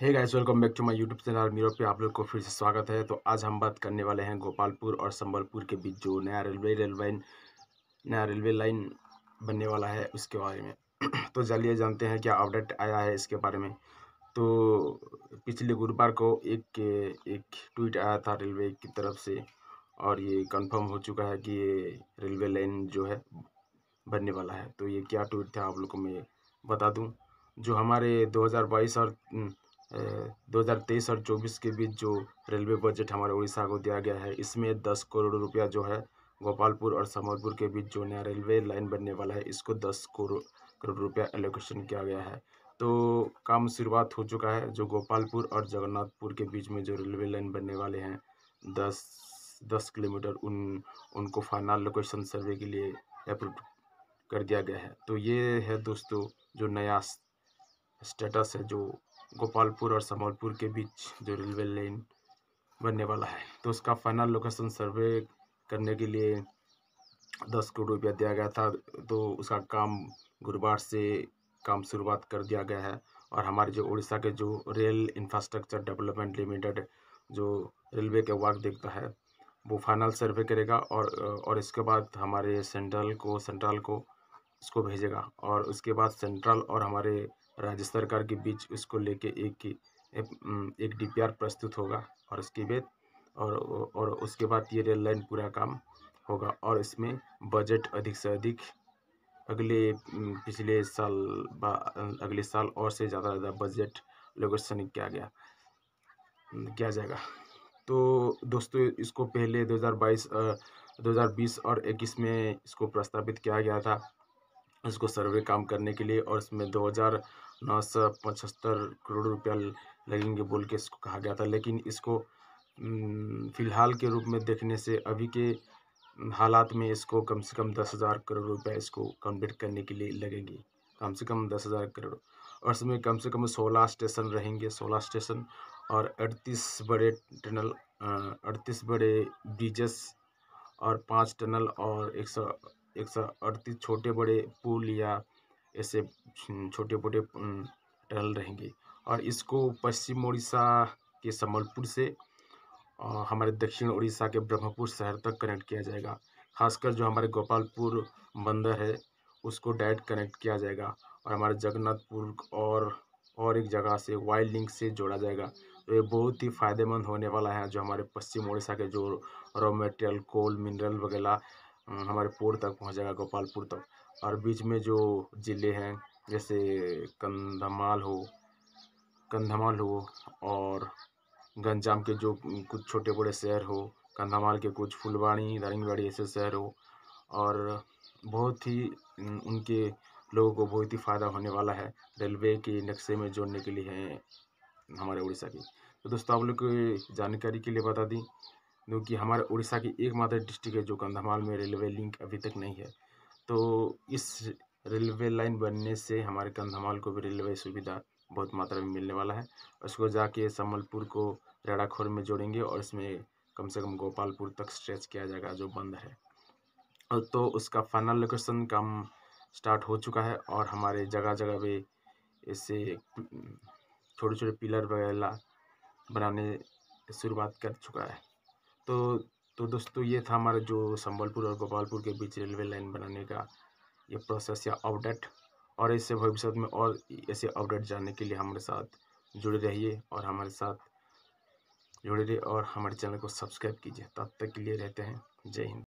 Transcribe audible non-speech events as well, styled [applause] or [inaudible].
hey guys welcome back to my YouTube channel मीरो पे आप लोग को फिर से स्वागत है तो आज हम बात करने वाले हैं गोपालपुर और संबलपुर के बीच जो नया रेलवे रेलवे नया रेलवे लाइन बनने वाला है उसके बारे में [clears throat] तो चलिए जानते हैं क्या अपडेट आया है इसके बारे में तो पिछले गुरुवार को एक एक ट्वीट आया था रेलवे की तरफ से और ये कन्फर्म हो चुका है कि ये रेलवे लाइन जो है बनने वाला है तो ये क्या ट्वीट था आप लोग को मैं बता दूँ जो हमारे 2022 और हम्म, 2023 और 24 के बीच जो रेलवे बजट हमारे उड़ीसा को दिया गया है इसमें 10 करोड़ रुपया जो है गोपालपुर और समरपुर के बीच जो नया रेलवे लाइन बनने वाला है इसको 10 करोड़ करोड़ रुपया एलोकेशन किया गया है तो काम शुरुआत हो चुका है जो गोपालपुर और जगन्नाथपुर के बीच में जो रेलवे लाइन बनने वाले हैं दस दस किलोमीटर उन उनको फाइनल लोकेशन सर्वे के लिए अप्रूव कर दिया गया है तो ये है दोस्तों जो नया स्टेटस है जो गोपालपुर और संबलपुर के बीच जो रेलवे लाइन बनने वाला है तो उसका फाइनल लोकेशन सर्वे करने के लिए दस करोड़ रुपया दिया गया था तो उसका काम गुरुवार से काम शुरुआत कर दिया गया है और हमारे जो उड़ीसा के जो रेल इंफ्रास्ट्रक्चर डेवलपमेंट लिमिटेड जो रेलवे के वर्क देखता है वो फाइनल सर्वे करेगा और और इसके बाद हमारे सेंट्रल को सेंट्रल को उसको भेजेगा और उसके बाद सेंट्रल और हमारे राज्य सरकार के बीच उसको लेके एक एक डीपीआर प्रस्तुत होगा और उसके बाद और और उसके बाद ये रेल लाइन पूरा काम होगा और इसमें बजट अधिक से अधिक अगले पिछले साल अगले साल और से ज़्यादा ज़्यादा बजट लोकेशन किया गया किया जाएगा तो दोस्तों इसको पहले 2022 2020 और 21 में इसको प्रस्तावित किया गया था उसको सर्वे काम करने के लिए और इसमें दो हज़ार नौ सौ पचहत्तर करोड़ रुपया लगेंगे बोल के इसको कहा गया था लेकिन इसको फ़िलहाल के रूप में देखने से अभी के हालात में इसको कम से कम दस हज़ार करोड़ रुपया इसको कंप्लीट करने के लिए लगेंगे कम से कम दस हज़ार करोड़ और इसमें कम से कम सोलह स्टेशन रहेंगे सोलह स्टेशन और अड़तीस बड़े टनल अड़तीस बड़े ब्रिजेस और पाँच टनल और एक सौ एक सौ अड़तीस छोटे बड़े पुल या ऐसे हम्म, छोटे मोटे टनल रहेंगे और इसको पश्चिम उड़ीसा के संबलपुर से और हमारे दक्षिण उड़ीसा के ब्रह्मपुर शहर तक कनेक्ट किया जाएगा खासकर जो हमारे गोपालपुर बंदर है उसको डायरेक्ट कनेक्ट किया जाएगा और हमारे जगन्नाथपुर और और एक जगह से वाइल्ड लिंक से जोड़ा जाएगा तो ये बहुत ही फायदेमंद होने वाला है जो हमारे पश्चिम उड़ीसा के जो रॉ मटेरियल कोल मिनरल वगैरह हमारे पोर तक पहुँच जाएगा गोपालपुर तक और बीच में जो ज़िले हैं जैसे कंधमाल हो कंधमाल हो और गंजाम के जो कुछ छोटे बड़े शहर हो कंधमाल के कुछ फुलवाणी नारायणगढ़ी ऐसे शहर हो और बहुत ही उनके लोगों को बहुत ही फ़ायदा होने वाला है रेलवे के नक्शे में जोड़ने के लिए हैं हमारे उड़ीसा की तो दोस्तों आप लोग को जानकारी के लिए बता दी जो कि हमारे उड़ीसा की एकमात्र डिस्ट्रिक्ट है जो कंधमाल में रेलवे लिंक अभी तक नहीं है तो इस रेलवे लाइन बनने से हमारे कंधमाल को भी रेलवे सुविधा बहुत मात्रा में मिलने वाला है उसको जाके संबलपुर को रेड़ाखोर में जोड़ेंगे और इसमें कम से कम गोपालपुर तक स्ट्रेच किया जाएगा जो बंद है तो उसका फाइनल लोकेशन काम स्टार्ट हो चुका है और हमारे जगह जगह पे इससे छोटे छोटे पिलर वगैरह बनाने शुरुआत कर चुका है तो तो दोस्तों ये था हमारा जो संबलपुर और गोपालपुर के बीच रेलवे लाइन बनाने का ये प्रोसेस या अपडेट और इससे भविष्य में और ऐसे अपडेट जानने के लिए हमारे साथ जुड़े रहिए और हमारे साथ जुड़े रहिए और हमारे चैनल को सब्सक्राइब कीजिए तब तक के लिए रहते हैं जय हिंद